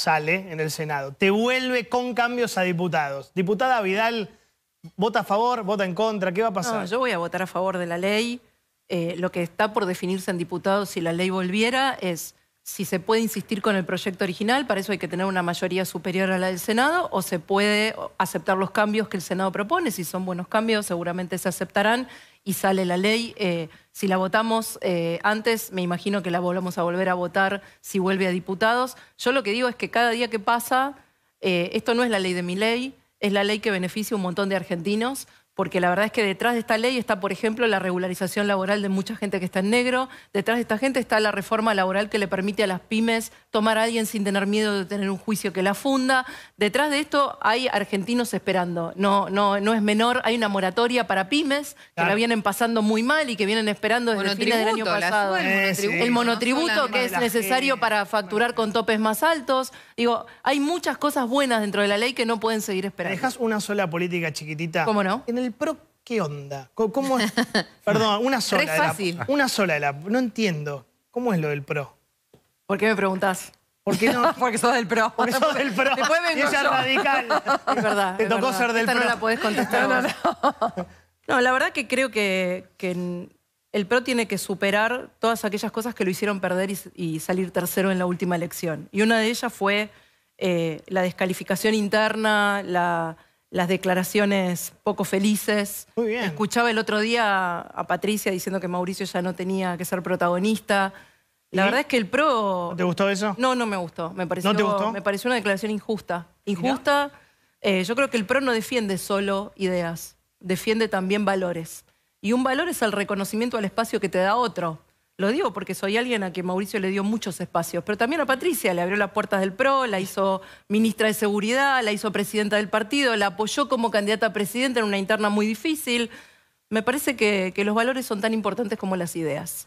sale en el Senado. Te vuelve con cambios a diputados. Diputada Vidal, ¿vota a favor, vota en contra? ¿Qué va a pasar? yo voy a votar a favor de la ley. Eh, lo que está por definirse en diputados si la ley volviera es si se puede insistir con el proyecto original, para eso hay que tener una mayoría superior a la del Senado, o se puede aceptar los cambios que el Senado propone. Si son buenos cambios, seguramente se aceptarán y sale la ley. Eh, si la votamos eh, antes, me imagino que la volvamos a volver a votar si vuelve a diputados. Yo lo que digo es que cada día que pasa, eh, esto no es la ley de mi ley, es la ley que beneficia a un montón de argentinos porque la verdad es que detrás de esta ley está, por ejemplo, la regularización laboral de mucha gente que está en negro, detrás de esta gente está la reforma laboral que le permite a las pymes tomar a alguien sin tener miedo de tener un juicio que la funda, detrás de esto hay argentinos esperando, no, no, no es menor, hay una moratoria para pymes que la vienen pasando muy mal y que vienen esperando desde fines del año pasado. Eh, el monotributo que es necesario para facturar con topes más altos. Digo, hay muchas cosas buenas dentro de la ley que no pueden seguir esperando. Dejas una sola política chiquitita. ¿Cómo no? el pro, ¿qué onda? ¿Cómo es? Perdón, una sola. Es fácil. La, una sola la... No entiendo. ¿Cómo es lo del pro? ¿Por qué me preguntás? ¿Por qué no? porque sos del pro. Porque sos del pro. Después y ella radical. Es verdad. Te tocó ser del Esta pro. no la podés contestar. No, no, la verdad que creo que, el pro tiene que superar todas aquellas cosas que lo hicieron perder y, salir tercero en la última elección. Y una de ellas fue eh, la descalificación interna, la las declaraciones poco felices. Escuchaba el otro día a Patricia diciendo que Mauricio ya no tenía que ser protagonista. La verdad es que el PRO... ¿Te gustó eso? No, no me gustó. Me pareció, Me pareció una declaración injusta. Injusta. Eh, yo creo que el PRO no defiende solo ideas, defiende también valores. Y un valor es el reconocimiento al espacio que te da otro. Lo digo porque soy alguien a quien Mauricio le dio muchos espacios, pero también a Patricia le abrió las puertas del PRO, la hizo ministra de Seguridad, la hizo presidenta del partido, la apoyó como candidata a presidenta en una interna muy difícil. Me parece que, que los valores son tan importantes como las ideas.